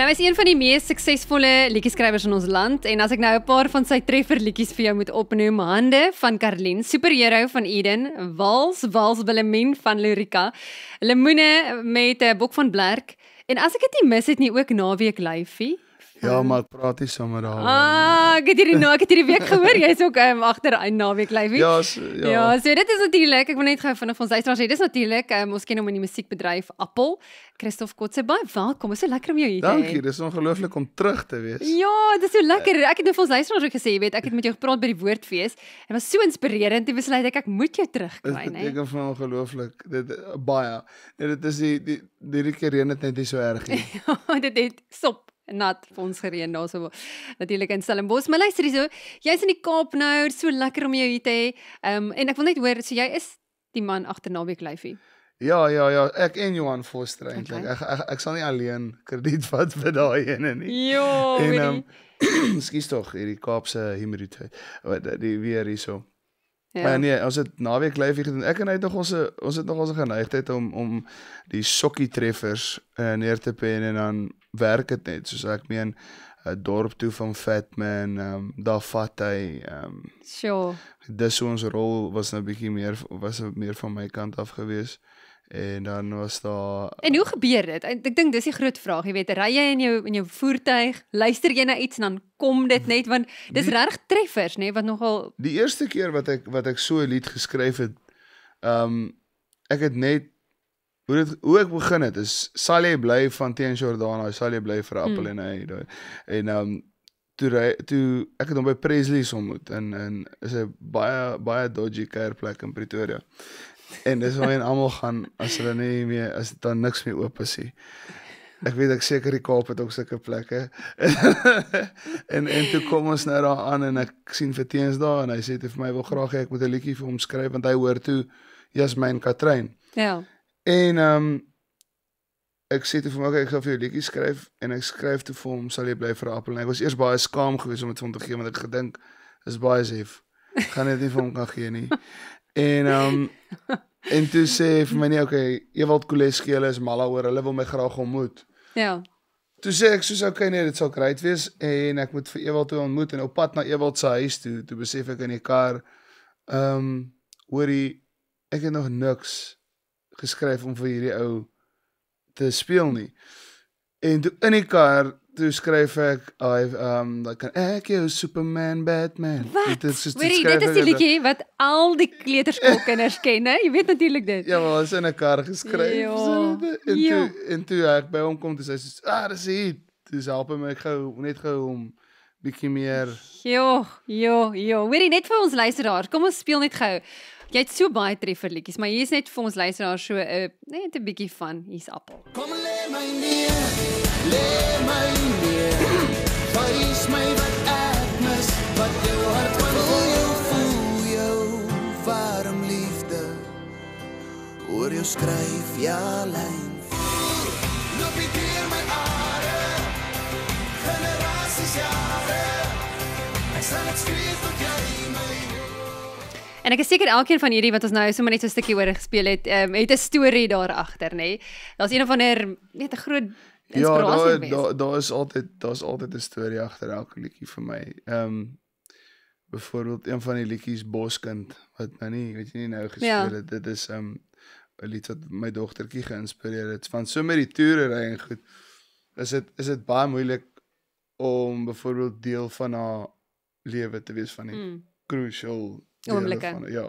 Nou is een van die mees suksesvolle liedjie-skrywers in ons land en as ek nou 'n paar van sy trefferliedjies vir jou moet opnoem, Hande van Karlin, Superhero van Eden, Wals, Wals Willemien van Lurika, Lemoene met 'n eh, bok van Blerk en as ek dit nie mis het nie ook Naweek Lyfie. Ja, maar ek praat nie sommer daar. Ah, ek het hierdie nou, ek het hierdie week gehoor jy's ook um, agter in naweek lyf. Ja, so, ja. Ja, so dit is natuurlik. Ek wil net gou vinnig van sy sê, dis natuurlik. Um, ons ken hom in die musiekbedryf Appel. Christof Kotse, baie welkom. Is so lekker om jou hier te hê. Dankie, dis ongelooflik om terug te wees. Ja, dis so lekker. Ek het nou vir ons luisteraars ook gesê, jy weet, ek het met jou gepraat by die woordfees en dit was so inspirerend. Jy besluit ek ek moet jou terugkry, né? Dit beteken vir my ongelooflik. Dit baie. Nee, dit is die die hierdie keer reën dit net nie so erg nie. ja, dit het sop nat vir ons gereën daarso. Natuurlik in Stellenbosch, maar luister hierso, jy's in die Kaap nou, so lekker om jou hier te hê. Ehm en ek wil net hoor, so jy is die man agter naweek lyfie. Ja, ja, ja, ek en Johan Forster eintlik. Okay. Ek, ek ek sal nie alleen krediet vat vir daai ene nie. Jo, en ehm um, skuis tog hierdie Kaapse humidity. Wat die weer hierso. Ja. Maar nee, ons het naweek lyfie gedoen. Ek en hy het nog ons ons het nog ons geneigtheid om om die sokkie treffers uh, neer te pen en dan werk dit net soos ek meen 'n dorp toe van Fatman, ehm um, daar vat hy ehm um, Sure. Dis so ons rol was nou bietjie meer was nou meer van my kant af gewees. En dan was daar En hoe gebeur dit? Ek dink dis die groot vraag, jy weet, ry jy in jou in jou voertuig, luister jy na iets en dan kom dit net want dis reg treffers, nê, nee, wat nogal Die eerste keer wat ek wat ek so 'n lied geskryf het, ehm um, ek het net hoe dit hoe ek begin het is sal jy bly van Teen Jordan hy sal jy bly vir appel mm. en hy daai en ehm um, toe toe ek het hom by Presley's ontmoet en en is 'n baie baie dodgy kuierplek in Pretoria en dis hoe en almal gaan as hulle nie meer as dan niks meer oop is nie Ek weet ek seker die Kaap het ook sulke plekke. en en toe kom ons nou daar aan en ek sien vir teens daar en hy sê dit vir my wil graag hê ek moet 'n liedjie vir hom skryf want hy hoor toe Jasmine Katrein. Ja. En um ek sê toe vir hom, "Oké, okay, ek sal vir jou liedjie skryf." En ek skryf toe vir hom, "Sal jy bly vir Appel?" En ek was eers baie skaam gewees om dit vir hom te gee, want ek gedink is baie sief. Kan dit nie vir hom kan gee nie. En um en toe sê vir my nie, "Oké, okay, Ewald Kolesky, hulle is mal oor, hulle wil my graag ontmoet." Ja. Toe sê ek soos okay nee dit sou great wees en ek moet vir Ewald toe ontmoet en op pad na Ewald se huis toe toe besef ek in die kar ehm um, hoorie ek het nog niks geskryf om um vir hierdie ou te speel nie. En toe in die kar toe skryf ek I um like an echo Superman Batman. Wat? Dit is just Weet jy, dit is die liedjie wat al die kleuterskoolkinders ken, hè? Jy weet natuurlik dit. Ja, maar is in 'n kar geskryf. Ja. So, en ja. toe en toe ek by hom kom, dis hy sê, "Ah, dis hy. Dis help my gou net gou om bietjie meer." Jo, jo, jo. Weet jy net vir ons luisteraars, kom ons speel net gou. Jy het so baie treffer liedjies, maar hier is net vir ons luisteraar so 'n uh, eh, net 'n bietjie van hier's appel. Kom lê my neer. Lê my neer. Vrees my wat ek mis, wat jou hart kan voel, voel jou warm liefde. Oor jou skryf ja lyn. Loop dit hier my are. Generasies jare. Ek sal dit skryf en ek is seker elkeen van hierdie wat ons nou sommer net so 'n stukkie oor gespeel het, um, het 'n storie daar agter, nê? Nee? Daar's een of ander weet 'n groot inspirasie. Ja, daar daar da is altyd daar's altyd 'n storie agter elke liedjie vir my. Ehm um, byvoorbeeld een van die liedjies Boskind wat nou nie, weet jy nie nou gespeel ja. het. Ja. Dit is ehm um, 'n lied wat my dogtertjie geïnspireer het. Van so met die toere ry en goed. Is dit is dit baie moeilik om byvoorbeeld deel van haar lewe te wees van die mm. crucial Ja, oomblikke. Ja.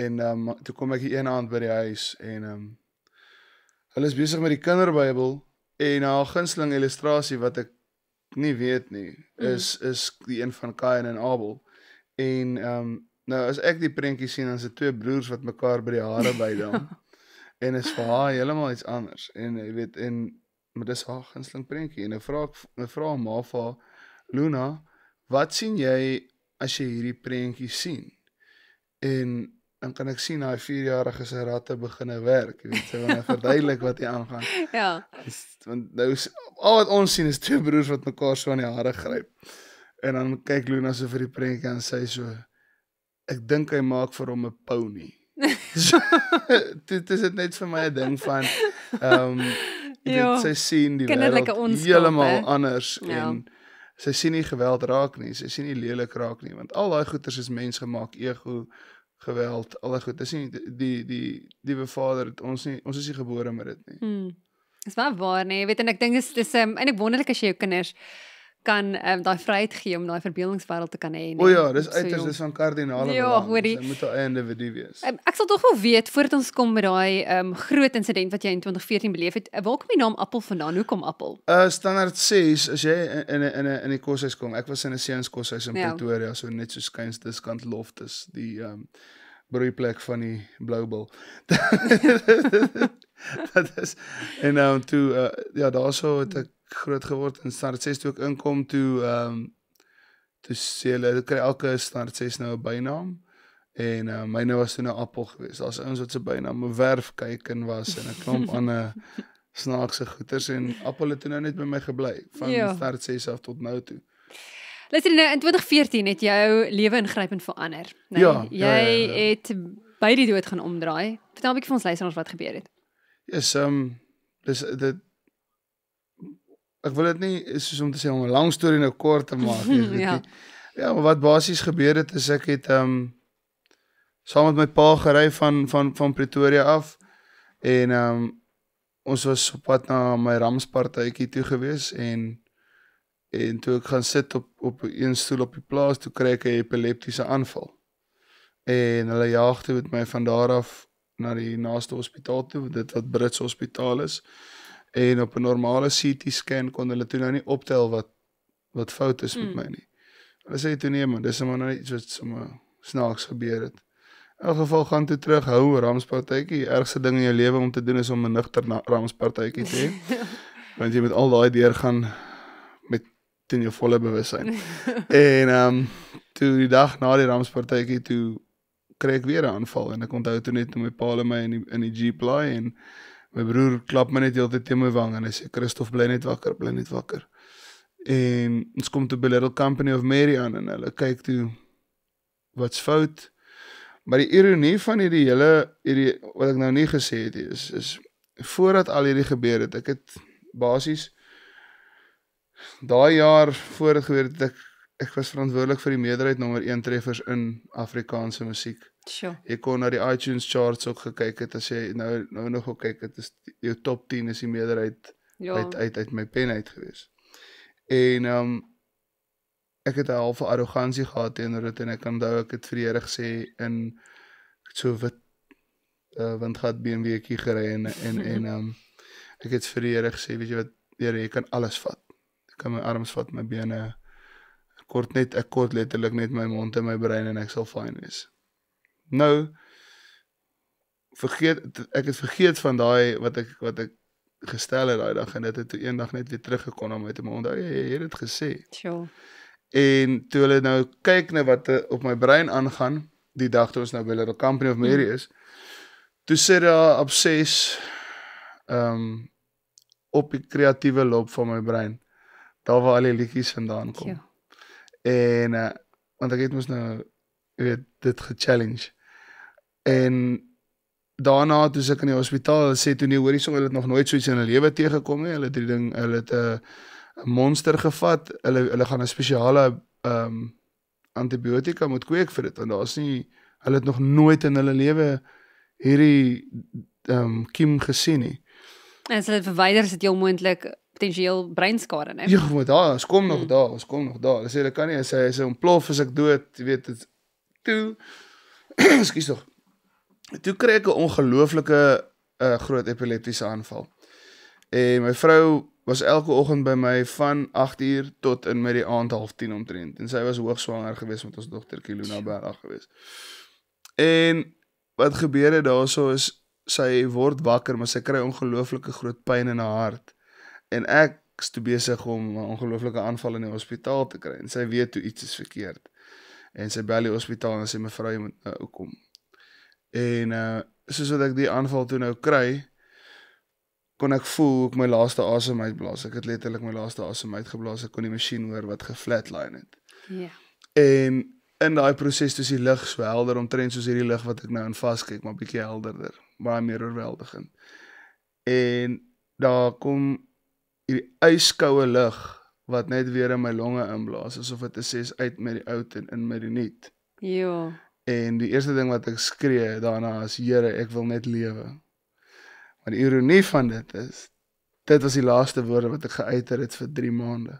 En ehm um, toe kom ek eendag aan by die huis en ehm um, hulle is besig met die kinderbybel en haar gunsteling illustrasie wat ek nie weet nie mm. is mm. is die een van Kain en Abel. En ehm um, nou as ek die prentjie sien dan se twee broers wat mekaar by die hare bydam en is vir haar heeltemal iets anders en jy weet en maar dis haar gunsteling prentjie en nou vra ek vra haar ma vir Luna wat sien jy as jy hierdie prentjie sien? en dan kan ek sien daai 4 jarige se ratte begine werk jy weet sy wanneer verduidelik wat hy aangaan ja want nou al wat ons sien is twee broers wat mekaar so aan die hare gryp en dan kyk Luna so vir die prentjie en sy so ek dink hy maak vir hom 'n pony dit is dit net vir my 'n ding van ehm um, dit sê sien die wêreld heeltemal anders ja. en Sy sien nie geweld raak nie, sy sien nie lelik raak nie, want al daai goeters is mensgemaak ego geweld, al daai goed. Dis nie die die die bevader het ons nie ons is nie gebore met dit nie. Mm. Dis maar waar nê. Nee, jy weet en ek dink dis dis um, eintlik wonderlik as jy jou kinders kan um, daai vryheid gee om daai verbeeldingswêreld te kan hê. Nee. O ja, dis uiters dis van kardinale ja, belang. Jy moet 'n eie individu wees. Um, ek sal tog wel weet voordat ons kom met daai um, groot insident wat jy in 2014 beleef het. Eh, waar kom die naam Appel vandaan? Hoekom Appel? Uh standaard 6 as jy in 'n in 'n in die koshuis kom. Ek was in 'n seuns koshuis in ja. Pretoria, so net so skuins diskant loftes, die um broeiplek van die Blue Bull. Dat is en nou um, toe uh, ja, daarso het ek groot geword en start 6 toe ook inkom toe ehm um, toe sê hulle kry elke start 6 nou 'n bynaam. En uh, eh, my nou was so 'n appel gewees. Daar's ouens wat se bynaam 'n werf kyk en was en 'n klomp ander snaakse goeters en appel het toe nou net by my gebly van ja. start 6 af tot nou toe. Listen nou in 2014 het jou lewe ingrypend verander. Nee, ja, jy ja, ja, ja. het by die dood gaan omdraai. Vertel 'n bietjie vir ons luisteraars wat gebeur het is um dis dit ek wil dit nie soos om te sê om 'n lang storie nou kort te maak nie. ja. Ja, maar wat basies gebeur het is ek het um saam met my pa gery van van van Pretoria af en um ons was op pad na my ramspartytjie toe gewees en en toe ek gaan sit op op 'n stoel op die plaas toe kry ek 'n epileptiese aanval. En hulle jaagte met my van daar af na die naaste hospitaal toe, dit wat Brits Hospitaal is. En op 'n normale CT scan kon hulle toe nou nie optel wat wat fout is met mm. my nie. Hulle sê toe nee man, dis sommer nou iets wat sommer snaaks gebeur het. In elk geval gaan toe terug hou ramspartytjie. Ergste ding in jou lewe om te doen is om 'n nigter ramspartytjie te hê. Want jy moet al daai deur gaan met ten jou volle bewussyn. en ehm um, toe die dag na die ramspartytjie toe kry ek weer 'n aanval en ek onthou toe net my pa lê my in die in die Jeep bly en my broer klap my net heeltyd teen my wang en hy sê Christof bly net wakker, bly net wakker. En ons kom toe by Little Company of Mary aan en hulle kyk toe wat's fout. Maar die ironie van hierdie hele hierdie wat ek nou nie gesê het nie is is voordat al hierdie gebeur het, ek het basies daai jaar voor gebeur het ek ek was verantwoordelik vir die meerderheid nommer 1 treffers in Afrikaanse musiek. Sjoe. Jy kon na die iTunes charts ook gekyk het as jy nou nou nog kyk, dit is jou top 10 is die meerderheid ja. uit uit uit my pen uit gewees. En um ek het 'n halfe arrogansie gehad teenoor dit en ek kan onthou ek het vir die Here gesê in so wit uh, windgat BMWkie gery en en en um ek het vir die Here gesê, weet jy wat, Here, jy kan alles vat. Jy kan my arms vat, my bene kort net ek kort letterlik net my mond en my brein en ek sal fyn wees. Nou vergeet ek het vergeet van daai wat ek wat ek gestel het daai dag en dit het toe eendag net weer teruggekom om uit te onthou jy het dit gesê. Sjoe. En toe hulle nou kyk na wat er op my brein aangaan die dag toe ons nou by Little Company of Mary mm. is. Toe sit daar op 6 ehm um, op die kreatiewe lop van my brein. Daar waar al die liedjies vandaan kom. Tjoh. En uh, want ek het mos nou weet dit ge-challenge. En daarna toe ek in die hospitaal sê toe nee hoorie song hulle het nog nooit so iets in hulle lewe teëgekom nie. Hulle het die ding hulle het 'n uh, monster gevat. Hulle hulle gaan 'n spesiale ehm um, antibiotika moet kweek vir dit want daar's nie hulle het nog nooit in hulle lewe hierdie ehm um, kiem gesien nie. En hulle verwyder dit heel moontlik potensieel breinskade, né? Ja, maar daar, ons kom nog hmm. daar, ons kom nog daar. Hulle sê hulle kan nie sê as hy ontplof as ek dood, jy weet dit. Toe Ekskuus tog. Toe kry ek 'n ongelooflike uh groot epileptiese aanval. En my vrou was elke oggend by my van 8uur tot in met die aand half 10 omtrent. En sy was hoogswanger geweest met ons dogter Kilona Berg geweest. En wat gebeur het daaroor so is sy word wakker maar sy kry ongelooflike groot pyn in haar hart en ek is te besig om 'n ongelooflike aanval in die hospitaal te kry en sy weet toe iets is verkeerd. En sy bel die hospitaal en sê mevrou jy moet nou uh, kom. En uh soos wat ek die aanval toe nou kry kon ek voel ek my laaste asem uitblaas. Ek het letterlik my laaste asem uitgeblaas. Ek kon die masjien hoor wat geflatline het. Ja. Yeah. En in daai proses toets die lig so helder omtrent soos hierdie lig wat ek nou in vas kyk, maar bietjie helderder, baie meer oorweldigend. En daar kom hierdie yskoue lug wat net weer in my longe inblaas asof dit 'n ses uit met die oud en in met die nuut. Ja. En die eerste ding wat ek skree daarna is Here, ek wil net lewe. Maar die ironie van dit is dit was die laaste woorde wat ek geuiter het vir 3 maande.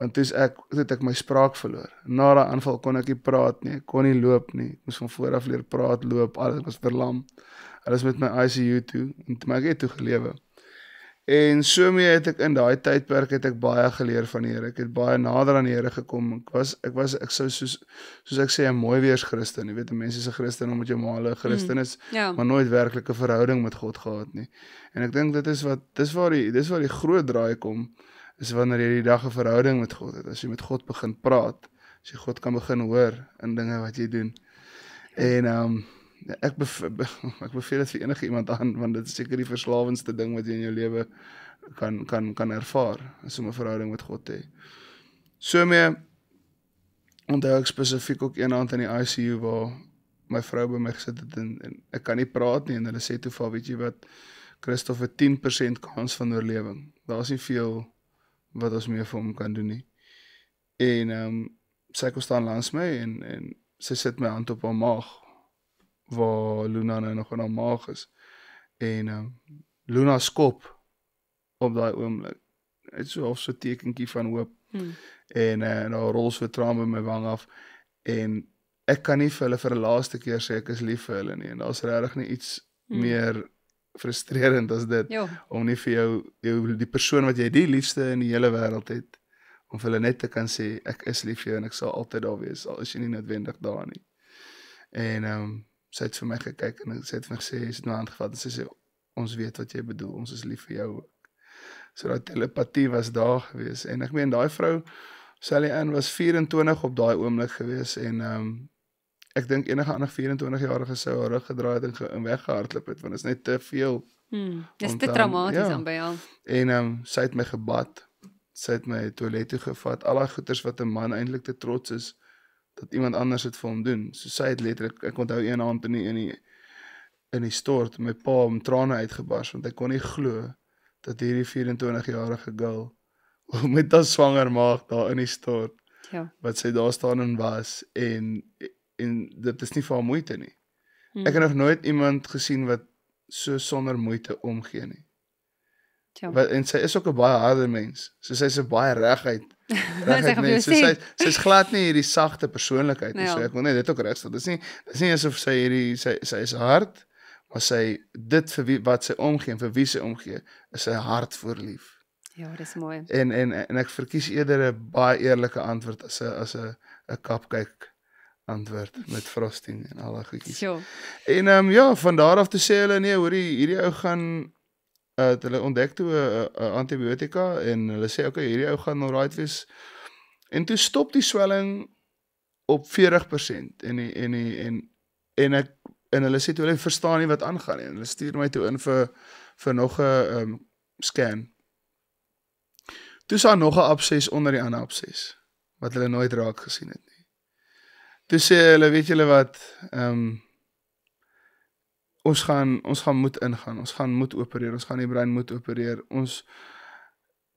Want toe ek het ek my spraak verloor. Na daai aanval kon ek nie praat nie, kon nie loop nie. Ek moes van voor af leer praat, loop, alles was verlam. Hulle is met my ICU toe en toe my ek het toe gelewe. En so mee het ek in daai tydperk het ek baie geleer van die Here. Ek het baie nader aan die Here gekom. Ek was ek was ek sou soos soos ek sê 'n mooi weers Christen. Jy weet, mense is 'n Christen omdat jy maar hulle Christen mm, is, mm, ja. yeah. maar nooit werklike verhouding met God gehad nie. En ek dink dit is wat dis waar die dis waar die groot draai kom is wanneer jy die dag 'n verhouding met God het. As jy met God begin praat, as jy God kan begin hoor in dinge wat jy doen. En ehm um, ek bev be ek beveel dit vir enige iemand aan want dit is seker die verslawendste ding wat jy in jou lewe kan kan kan ervaar as om 'n verhouding met God te hê. So mee onthou ek spesifiek ook eendag in die ICU waar my vrou by my gesit het en, en ek kan nie praat nie en hulle sê toe vir weet jy wat Christof 'n 10% kans van oorlewing. Daar's nie veel wat ons meer vir hom kan doen nie. En ehm um, sy kom staan langs my en en sy sit my hand op haar maag waar Luna nou nog in haar maag is. En ehm um, Luna skop op daai oomblik. Dit is so of so 'n tekentjie van hoop. Hmm. En eh uh, daar rol so traan by my wang af en ek kan nie vir hulle vir die laaste keer sê ek is lief vir hulle nie. En daar's regtig net iets hmm. meer frustrerend as dit jo. om nie vir jou, jou die persoon wat jy die liefste in die hele wêreld het om vir hulle net te kan sê ek is lief vir jou en ek sal altyd daar wees al is jy nie noodwendig daar nie. En ehm um, sy het vir my gekyk en sy het vir my gesê sy het my hand gevat en sy sê ons weet wat jy bedoel ons is lief vir jou so daai telepatie was daar gewees en ek meen daai vrou Sally Ann was 24 op daai oomblik gewees en ehm um, ek dink enige ander 24 jarige sou haar rug gedraai het en, ge en weggehardloop het want dit is net te veel Hmm, dis te traumaties ja. aan by al. En ehm um, sy het my gebad. Sy het my toilet toe gevat. Al daai goeders wat 'n man eintlik te trots is dat iemand anders dit vir hom doen. So sy het letterlik ek onthou een aand in die in die in die stort my pa om trane uitgebars want hy kon nie glo dat hierdie 24-jarige girl met da swanger maag daar in die stort. Ja. Wat sy daar staan en was en en dit is nie vir haar moeite nie. Hmm. Ek het nog nooit iemand gesien wat so sonder moeite omgee nie. Ja. Wat, en sy is ook 'n baie harde mens. So sy's 'n baie reguit Dit sê mense, sy sy's sy glad nie hierdie sagte persoonlikheid nie. Nee, so ja. ek wil net dit ook regstel. Dis nie dis nie asof sy hierdie sy sy is hard, maar sy dit vir wie wat sy omgee, vir wie sy omgee, is sy hart voor lief. Ja, dis mooi. En en en ek verkies eerder 'n baie eerlike antwoord as 'n as 'n 'n kapkyk antwoord met frosting en al daai goedjies. Ja. En ehm um, ja, van daar af te sê hulle nee, hoor hierdie ou gaan Eh, het hulle ontdek toe 'n eh, eh, antibiotika en hulle sê okay, hierdie ou gaan nou right wees. En toe stop die swelling op 40% en die, en die, en en ek en hulle sê toe hulle verstaan nie wat aangaan nie. Hulle stuur my toe in vir vir nog 'n um, ehm, scan. Toe sa nog 'n abses onder die ander abses wat hulle nooit raak gesien het nie. Toe sê hulle, weet julle wat, ehm um, ons gaan ons gaan moet ingaan. Ons gaan moet opereer. Ons gaan die brein moet opereer. Ons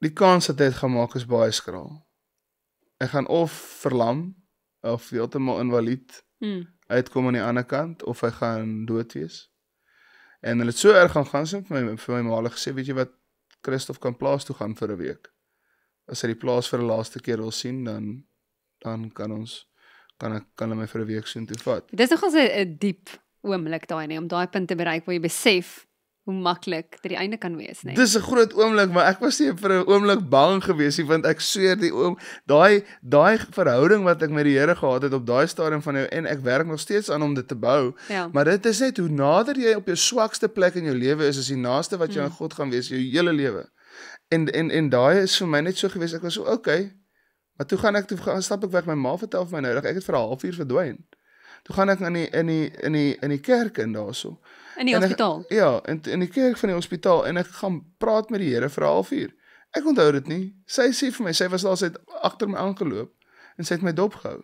die kans dat dit gemaak is baie skraal. Ek gaan of verlam of heeltemal invalid hmm. uitkom aan die ander kant of hy gaan dood wees. En hulle het so erg gaan gaan sien vir my vir my maalig gesê, weet jy wat Christof kan plaas toe gaan vir 'n week. As hy die plaas vir 'n laaste keer wil sien, dan dan kan ons kan ek kan hulle my vir 'n week soontoe vat. Dis nogal 'n diep oomblik daai nie om daai punt te bereik waar jy besef hoe maklik dit die einde kan wees nie. Dis 'n groot oomblik, maar ek was nie vir 'n oomblik bang gewees nie want ek sweer die oom daai daai verhouding wat ek met die Here gehad het op daai stadium van jou en ek werk nog steeds aan om dit te bou. Ja. Maar dit is net hoe nader jy op jou swakste plek in jou lewe is, is die naaste wat jy aan hmm. God gaan wees jou hele lewe. En en en daai is vir my net so gewees. Ek was so, "Oké, okay, maar toe gaan ek toe gaan stap ek weg my ma vertel vir my nou dat ek het vir 'n halfuur verdwyn." Ja. Toe gaan ek in die in die in die in die kerk in daarso. In die hospitaal. Ek, ja, in in die kerk van die hospitaal en ek gaan praat met die Here vir 'n halfuur. Ek onthou dit nie. Sy sê vir my, sy was al sy het agter my aangeloop en sy het my dop gehou.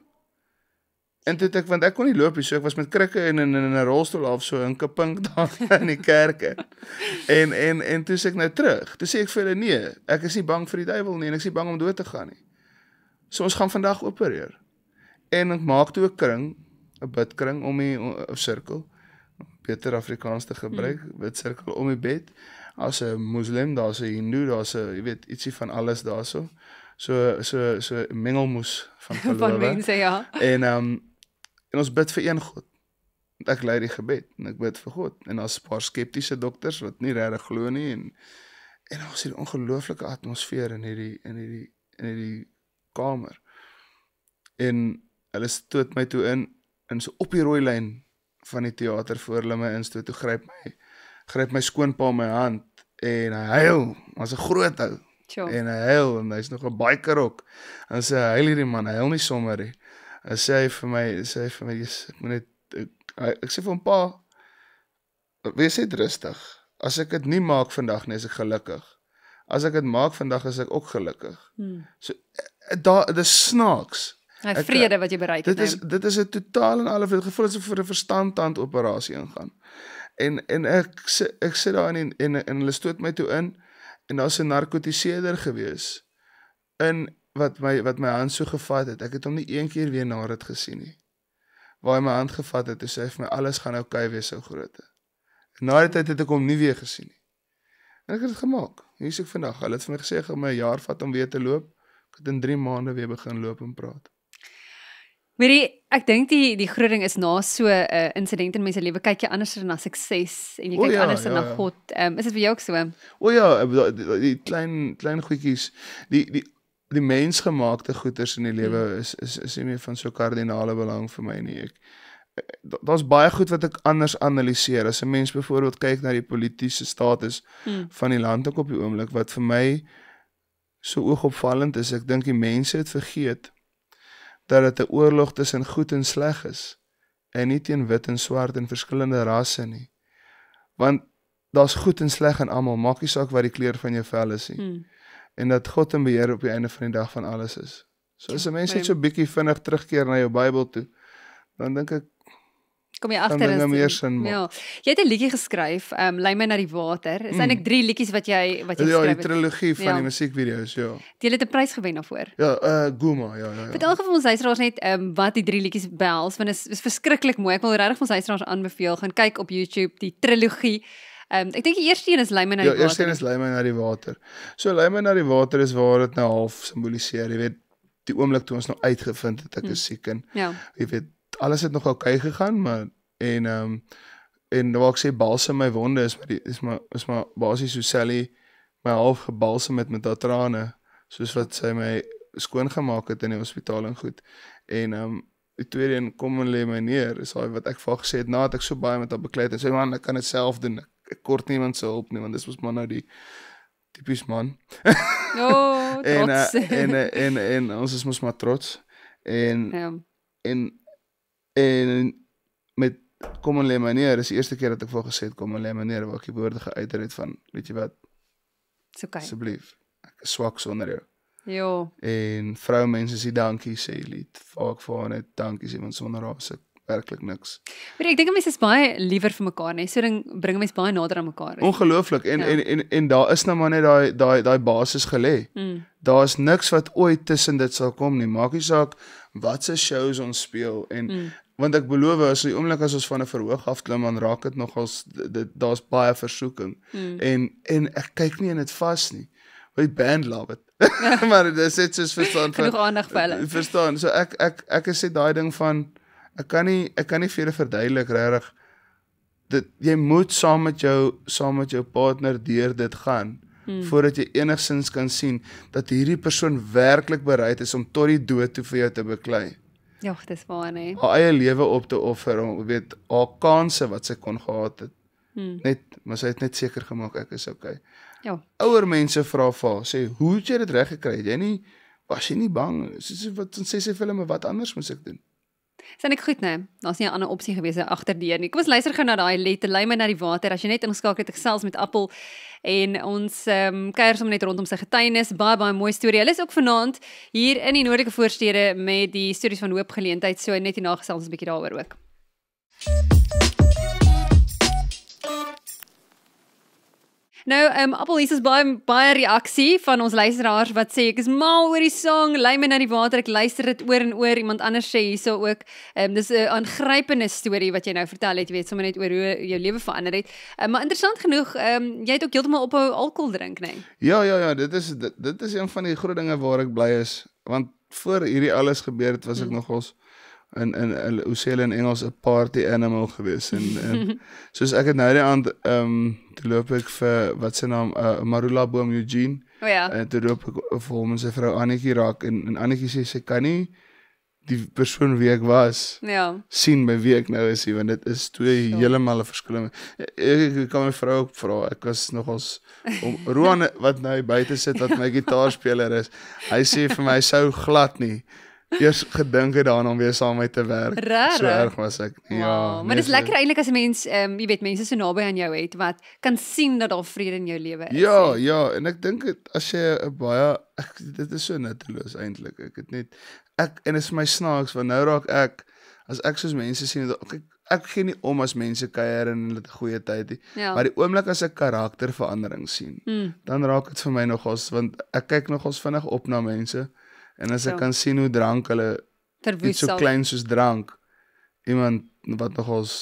En toe ek want ek kon nie loop nie, so ek was met krikke en in 'n rolstoel af so in Kaping daar in die kerk in. En en en toe sê ek nou terug. Toe sê ek vir hulle nee, ek is nie bang vir die duiwel nie en ek is nie bang om dood te gaan nie. So ons gaan vandag opereer. En ek maak toe 'n kring 'n bidkring om die 'n sirkel beter Afrikaans te gebruik, hmm. bidsirkel om die bed. As 'n moslim, daar's 'n hindoe, daar's 'n jy weet ietsie van alles daaroor. So so so mengelmoes van gelowe. van mense ja. En ehm um, en ons bid vir een God. Ek lei die gebed en ek bid vir God en daar's 'n paar skeptiese dokters wat nie regtig glo nie en en ons het 'n ongelooflike atmosfeer in hierdie in hierdie in hierdie kamer. En hulle stoot my toe in in so op die rooi lyn van die teater voor hulle my instoot toe gryp my gryp my skoonpa my hand en hy huil as 'n groot ou en hy huil en hy's nog 'n baie karok en sê huil hierdie man hy huil nie sommer nie en sê hy vir my sê hy vir my jy's ek moet net ek, ek sê vir hom pa wees net rustig as ek dit nie maak vandag nie is ek gelukkig as ek dit maak vandag is ek ook gelukkig hmm. so eh, daar dis snaaks 'n vrede wat jy bereik het. Dit is dit is 'n totaal en al 'n gevoel asof vir er 'n verstandhand operasie ingaan. En en ek ek sit daar in en, en en hulle stoot my toe in en daar's 'n narkotiseerder gewees in wat my wat my hand so gevat het. Ek het hom nie eendag weer na dit gesien nie. Waar hy my hand gevat het, het hy vir my alles gaan oukei okay wees, ou so grootte. En na dit het ek hom nie weer gesien nie. En ek het dit gemaak. Hier is ek vandag. Hulle het vir my gesê ek gaan my jaar vat om weer te loop. Ek het in 3 maande weer begin loop en praat. Weerie, ek dink die die groot ding is na so 'n uh, eh, insident in mense lewe kyk jy anders na sukses en jy kyk ja, anders ja, na ja. God. Ehm um, is dit vir jou ook so? O ja, die, die klein klein goedjies, die die die mensgemaakte goeders in die hmm. lewe is is is nie meer van so kardinale belang vir my nie. Ek eh, daar's baie goed wat ek anders analiseer. As 'n mens byvoorbeeld kyk na die politieke status hmm. van die land op die oomblik wat vir my so oogopvallend is, ek dink die mense het vergeet dat dit 'n oorlog tussen goed en sleg is en nie teen wit en swart en verskillende rasse nie. Want daar's goed en sleg in almal, maakie saak wat die kleur van jou vel is nie. Hmm. En dat God in beheer op die einde van die dag van alles is. So as 'n mens net so 'n bietjie vinnig terugkeer na jou Bybel toe, dan dink ek kom jy agter is ja. jy het 'n liedjie geskryf ehm um, lei my na die water is mm. eintlik drie liedjies wat jy wat jy ja, geskryf het ja die trilogie van ja. die musiekvideo's ja jy het 'n prys gewen daarvoor ja eh uh, Guma ja ja ja bedank vir ons huisraads net ehm um, wat die drie liedjies behels want is is verskriklik mooi ek wil regtig ons huisraads aanbeveel gaan kyk op YouTube die trilogie ehm um, ek dink die eerste een is lei my na die water ja eerste een is lei my na die water so lei my na die water is waar dit nou half simboliseer jy weet die oomblik toe ons nou uitgevind het ek mm. is siek en ja jy weet alles het nog oké okay gegaan, maar en ehm um, en wat ek sê balsem my wonde is maar die is maar is maar basies so Sally my half gebalsem met met haar trane soos wat sy my skoon gemaak het in die hospitaal en goed. En ehm um, die tweede een kom en lê my neer. Is daai wat ek vir haar gesê het nadat ek so baie met haar beklei het. Sy man, ek kan dit self doen. Ek, ek kort nie iemand se hulp nie want dis mos maar nou die tipies man. Ja, oh, trots. en, uh, en, en eh, en en ons is mos maar trots. En ja. en En met kom en lê manier, dis die eerste keer dat ek voor gesê het kom en lê manier, waar ek die woorde geuit het van, weet jy wat? Dis oké. Okay. Asseblief. Ek is swak sonder jou. Jo. En vroumense sê dankie sê lied. Ek voel net dankie iemand sonder haar se werklik niks. Maar ek dink mense is baie liewer vir mekaar nê. Nee. So ding bring mense baie nader aan mekaar. Ongelooflik. En, ja. en en en daar is nou maar net daai daai daai basis gelê. Mm. Daar is niks wat ooit tussen dit sal kom nie. Maak nie saak wat se shows ons speel en mm want ek beloof as die oomblik as ons van 'n verhoog af klim dan raak dit nogals daar's baie versoeking mm. en en ek kyk nie in dit vas nie want die band love it maar dit sit soos verstaan van, verstaan so ek ek ek het sê daai ding van ek kan nie ek kan nie vir julle verduidelik regtig dit jy moet saam met jou saam met jou partner deur dit gaan Hmm. voordat jy enigsins kan sien dat hierdie persoon werklik bereid is om tot die dood toe vir jou te beklei. Ja, dis waar nee. Haar eie lewe op te offer om weet haar kansse wat sy kon gehad het. Hmm. Net maar sy het net seker gemaak ek is okay. Ja. Ouer mense vra vir sê hoe het jy dit reg gekry? Jy nie was jy nie bang? Soos wat ons sê sy filme wat anders moet ek doen? Sien ek goed nê? Nee? Daar's nie 'n ander opsie gewees agterdeur nie. Kom ons luister gou na daai let, lei my na die water. As jy net ingeskakel het, ek sels met Appel en ons ehm um, kuier sommer net rondom sy getuienis. Baie baie mooi storie. Hulle is ook vanaand hier in die noordelike voorstede met die stories van hoop geleentheid. So net hier na gesels 'n bietjie daaroor ook. Nou, um ehm, Appelies is baie baie reaksie van ons luisteraars wat sê ek is mal oor die song, lei my na die water, ek luister dit oor en oor. Iemand anders sê hierso ook, um dis 'n aangrypende storie wat jy nou vertel het, jy weet, sommer net oor hoe jou lewe verander het. Um, maar interessant genoeg, um jy het ook heeltemal ophou alkohol drink, nê? Nee? Ja, ja, ja, dit is dit, dit is een van die groot dinge waar ek bly is, want voor hierdie alles gebeur het, was ek hmm. nogals uh in in hoe sê hulle in Engels 'n party animal gewees en en soos ek het nou die aand ehm um, loop ek vir wat se naam 'n uh, eh, marula boom Eugene. O ja. En toe loop ek vir hom en sy vrou Annetjie raak en en Annetjie sê sy kan nie die persoon wie ek was. Ja. sien my wie ek nou is, want dit is twee so. heeltemal 'n verskil. E-, ek, ek kan my vrou ook vra. Ek was nogals om Roan wat nou buite sit wat my gitaarspeler is. Hy sê vir my sou glad nie eers gedink het daaraan om weer saam met te werk. Rarig. So erg was ek. Ja, wow. Ja. Maar nee, dis lekker eintlik as 'n mens, ehm, um, jy weet, mense so naby aan jou het wat kan sien dat daar vrede in jou lewe is. Ja, he? ja, en ek dink as jy 'n baie ek, dit is so nutteloos eintlik. Ek het net ek en dit is my snaaks want nou raak ek as ek soos mense sien dat ek ek gee nie om as mense kuier en hulle 'n goeie tyd het nie. Ja. Maar die oomblik as ek karakterverandering sien, mm. dan raak dit vir my nogals want ek kyk nogals vinnig op na mense. En as ek so. kan sien hoe drank hulle terwyl so klein soos drank iemand wat nogals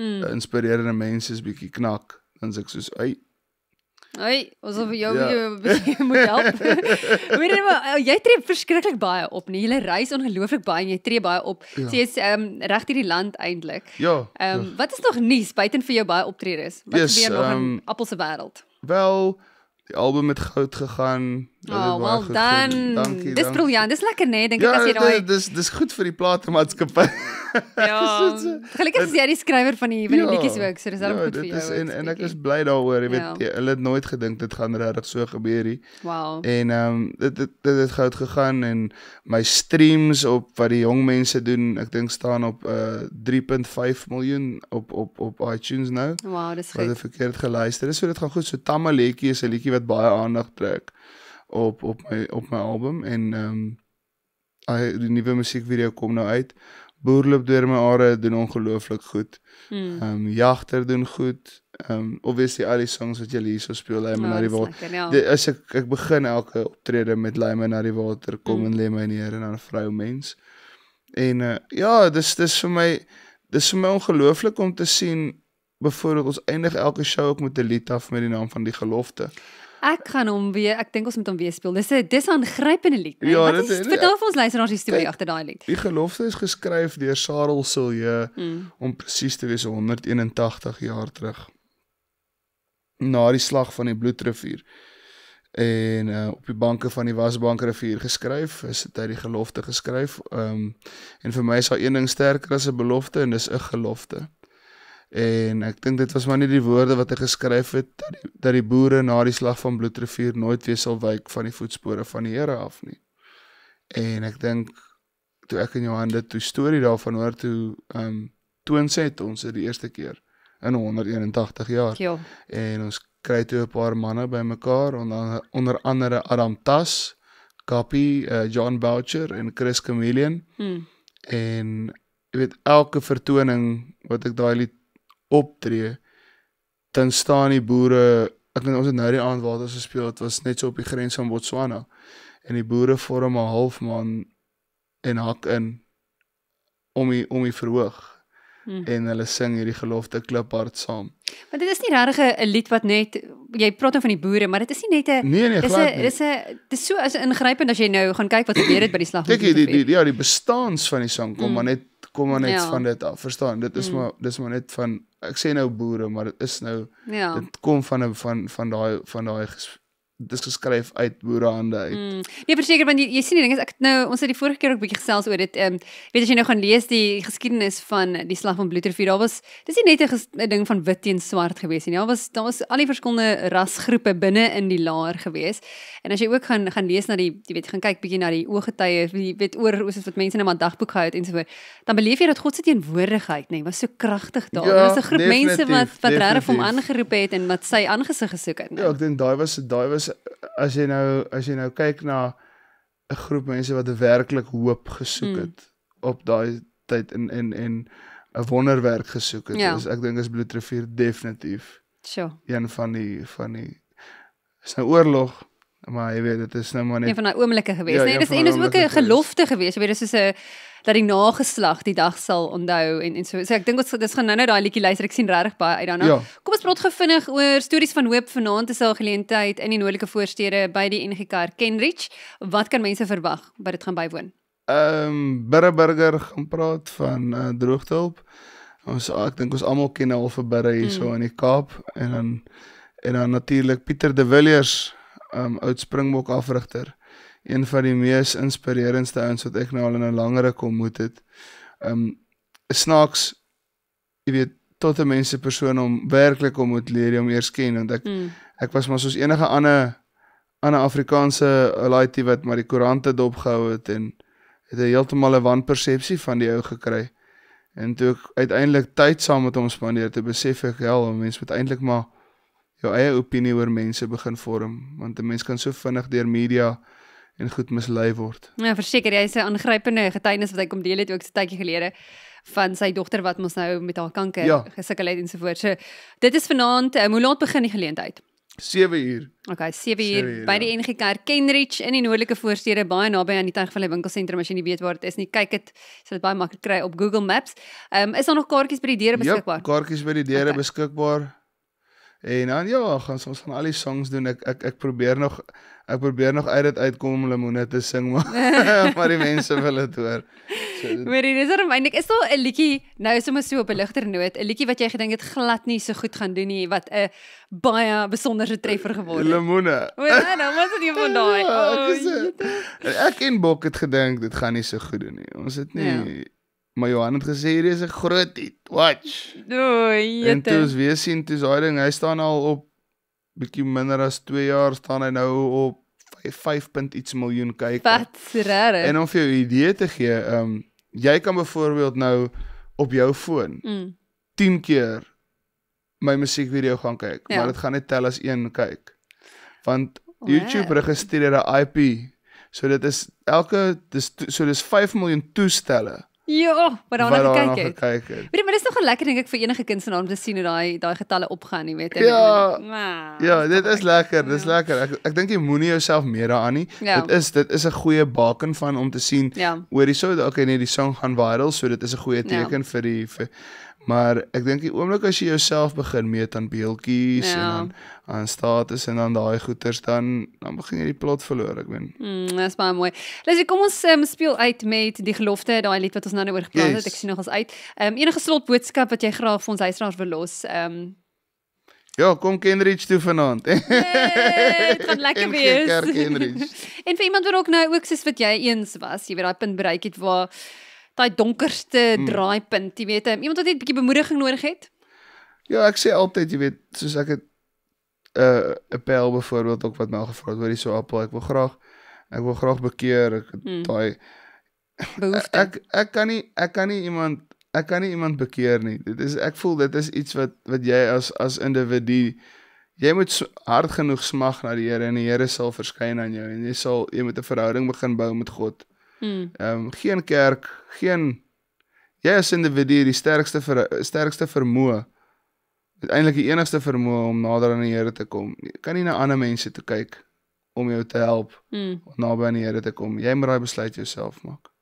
mm. inspirerende mense is bietjie knak, dan sê ek soos ai Hoi, ons wil jou ja. moet help. Weet jy maar, oh, jy tree verskriklik baie op nie. Jy reis ongelooflik baie en jy tree baie op. Ja. So jy's um ehm, reg hierdie land eintlik. Ja. Ehm um, ja. wat is nog nuus buite van jou baie optredes? Wat yes, gebeur nog um, in ehm, Appelse wêreld? Wel, die album het goud gegaan. Ja, oh, well goed, done. Dankie. Dis briljant. Dis lekker nê, nee, dink ja, ek as jy nee, daai Dis dis goed vir die platemaatskappy. ja. Gelukkig is jy die skrywer van die van die ja, liedjies ook, so dis ja, reg goed vir jou. Is, en en ek is bly daaroor, jy ja. weet, hulle het nooit gedink dit gaan regtig so gebeur nie. Wow. En ehm um, dit dit dit het goud gegaan en my streams op wat die jong mense doen, ek dink staan op uh eh, 3.5 miljoen op op op iTunes nou. Wow, dis goed. Wat het verkeerd geluister. Dis so dit gaan goed. So Tamaletjie is 'n liedjie wat baie aandag trek op op my op my album en ehm um, die nuwe musiekvideo kom nou uit. Boer loop deur my are doen ongelooflik goed. Hmm. Ehm um, jagter doen goed. Ehm um, obviously al die songs wat julle hierso speel, Lyme nou, na die water. Dit is ja. ek ek begin elke optrede met Lyme na die water kom mm. en lê my neer en dan 'n vrou mens. En uh, ja, dis dis vir my dis vir my ongelooflik om te sien byvoorbeeld ons eindig elke show ook met 'n lied af met die naam van die gelofte. Ek gaan hom weer, ek dink ons moet hom weer speel. Dis 'n dis 'n aangrypende lied. Nee? Ja, dit, dit, vertel vir ons luisteraars die storie agter daai lied. Die gelofte is geskryf deur Sarel Silje mm. om presies te wees 181 jaar terug na die slag van die Bloedrivier en uh, op die banke van die Wasbankrivier geskryf is dit uit die gelofte geskryf. Ehm um, en vir my is daai een ding sterker as 'n belofte en dis 'n gelofte. En ek dink dit was maar nie die woorde wat hy geskryf het dat die, dat die boere na die slag van Bloedrivier nooit weer sal wyk van die voetspore van die Here af nie. En ek dink toe ek in Johan dit toe storie daarvan hoor toe ehm um, toon sê het ons dit die eerste keer in 181 jaar. Ja. En ons kry toe 'n paar manne bymekaar onder onder andere Adam Tas, Kapi, uh, eh, John Boucher en Chris Chameleon. Mm. En jy weet elke vertoning wat ek daai lied optree dan staan die boere ek weet ons het nou die aand waar ons gespeel het was net so op die grens van Botswana en die boere vorm 'n half man en hak in om die, om die verhoog Hmm. en hulle sing hierdie gelofte kliphard saam. Maar dit is nie regtig 'n lied wat net jy praat nou van die boere, maar dit is nie net 'n nee, nee, dis 'n dis 'n dis so as ingrypend as jy nou gaan kyk wat gebeur het by die slag. Kyk hier die die ja, die bestaans van die sang kom hmm. maar net kom maar net ja. van dit af. Verstaan, dit is mm. maar dis maar net van ek sê nou boere, maar dit is nou ja. dit kom van 'n van van daai van daai dis geskryf uit boere hande uit. Mm. Nee, verseker want jy, jy sien die ding is ek het nou ons het die vorige keer ook bietjie gesels oor dit. Ehm um, weet as jy nou gaan lees die geskiedenis van die slag van Bloedrivier, daar was dis nie net 'n ding van wit teen swart gewees nie. Daar was daar was al die verskillende rasgroepe binne in die laer gewees. En as jy ook gaan gaan lees na die jy weet gaan kyk bietjie na die ooggetuie, jy weet oor hoe soos wat mense nou maar dagboek gehou het en so voort, dan beleef jy dat God se teenwoordigheid nê nee, was so kragtig daar. Ja, daar was 'n groep mense wat wat regtig hom aangeroep het en wat sy aangesig gesoek het. Nee. Ja, ek dink daai was daai was as jy nou as jy nou kyk na 'n groep mense wat werklik hoop gesoek hmm. het mm. op daai tyd en en en 'n wonderwerk gesoek het. Ja. Is, ek dink is Bloedrivier definitief. Sjoe. Een van die van die is nou oorlog, maar jy weet dit is nou maar net een van daai oomblikke gewees, ja, nee. Dis en dis ook 'n gelofte gewees. Jy weet dis so 'n dat die nageslag die dag sal onthou en en so so ek dink ons dis gaan nou-nou daai liedjie luister ek sien regtig baie uit daarna. Ja. Kom ons praat gou vinnig oor stories van hoop vanaand is 'n geleentheid in die noordelike voorstede by die NG Kerk Kenridge. Wat kan mense verwag by dit gaan bywoon? Ehm um, Birre Burger gaan praat van uh, droogtehulp. Ons ah, ek dink ons almal ken al vir Birre hierso mm. in die Kaap en dan en dan natuurlik Pieter De Villiers, ehm um, oud Springbok afrigter een van die mees inspirerende ouens wat ek nou al in 'n langere kom moet het. Um snaaks jy weet tot 'n mens se persoon om werklik om moet leer om eers ken want ek mm. ek was maar soos enige ander ander Afrikaanse laity wat maar die koerante dopgehou het en het heeltemal 'n wanpersepsie van die ou gekry. En toe ek uiteindelik tyd saam met hom spandeer te besef ek hel, ja, mense moet eintlik maar jou eie opinie oor mense begin vorm want 'n mens kan so vinnig deur media en goed mislei word. Ja, verseker jy is 'n aangrypende getuienis wat hy kom deel het ook 'n tydjie gelede van sy dogter wat mos nou met haar kanker ja. gesukkel het en so voort. So dit is vanaand, eh, um, hoe laat begin die geleentheid? 7 uur. OK, 7 uur by die ja. NG Kerk Kenridge in die noordelike voorstede baie naby aan die Tuigvallei winkelsentrum as jy nie weet waar dit is nie. Kyk dit, sal dit baie maklik kry op Google Maps. Ehm um, is daar nog kaartjies by die deure ja, beskikbaar? Ja, yep, kaartjies by die deure okay. beskikbaar. En dan ja, gaan ons gaan al die songs doen. Ek ek ek probeer nog ek probeer nog uit dit uitkom om lemoene te sing maar maar die mense wil dit hoor. Weer so, hier is er eintlik is daar 'n liedjie nou sommer so op 'n ligter noot, 'n liedjie wat jy gedink het glad nie so goed gaan doen nie wat 'n baie besonderse treffer geword het. Lemoene. Ja, nou was dit nie van ja, daai. Ek en Bok het gedink dit gaan nie so goed doen nie. Ons het nie ja. Maar Johan het gesê hier is 'n groot hit. Watch. Ooh, jette. En tuis weer sien tuis daai ding, hy staan al op bietjie minder as 2 jaar staan hy nou op 5. iets miljoen kykers. Wat rare. En om vir jou 'n idee te gee, ehm um, jy kan byvoorbeeld nou op jou foon mm. 10 keer my musiekvideo gaan kyk, ja. maar dit gaan net tel as een kyk. Want YouTube wow. registreer 'n IP. So dit is elke dis so dis 5 miljoen toestelle. Ja, maar oh, dan het ek gekyk. Weet jy, maar dis nog 'n lekker ding ek vir enige kindersnaam te sien hoe daai daai getalle opgaan, jy weet. Ja. Ja, dit is lekker, dis lekker. Ek ek dink jy moenie jouself meer daaraan nie. Ja. Dit is dit is 'n goeie baken van om te sien. Hoor ja. hierso, okay, nee, die song gaan viral, so dit is 'n goeie ja. teken vir die vir Maar ek dink die oomblik as jy jouself begin meet aan beeltjies ja. en aan aan status en aan daai goeters dan dan begin jy die plot verloor, ek meen. Mm, dis baie mooi. Lesie, kom ons um, speel uit met die gelofte, daai lied wat ons nou net nou oor gepraat yes. het. Ek sien nog ons uit. Ehm um, enige slot boodskap wat jy graag vir ons huisraads wil los, ehm um, Ja, kom Kenrich toe vanaand. Dit gaan lekker wees. Kenrich. en vir iemand wat ook nou ook soos wat jy eens was, jy weet daai punt bereik het waar daai donkerste hmm. draaipunt, jy weet, ehm, iemand wat net 'n bietjie bemoediging nodig het? Ja, ek sê altyd, jy weet, soos ek het eh, 'n uh, 'n bel byvoorbeeld ook wat my al gevra het oor hierdie so appel, ek wil graag ek wil graag bekeer, ek hmm. daai ek ek kan nie ek kan nie iemand ek kan nie iemand bekeer nie. Dit is ek voel dit is iets wat wat jy as as individu jy moet hard genoeg smag na die Here en die Here sal verskyn aan jou en jy sal jy moet 'n verhouding begin bou met God. Hmm. Ehm um, geen kerk, geen jy as individu die sterkste ver, sterkste vermoë uiteindelik die enigste vermoë om nader aan die Here te kom. Jy kan nie na ander mense toe kyk om jou te help mm. om naby aan die Here te kom. Jy moet daai besluit jouself maak.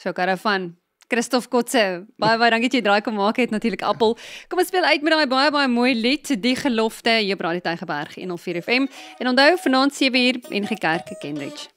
So karavan Christof Kotse, baie baie dankie dat jy draai kom maak het natuurlik Appel. Kom ons speel uit met daai baie baie mooi lied, die gelofte hier by die Tygerberg 104 FM. En onthou vanaand 7:00 in die kerk Kenridge.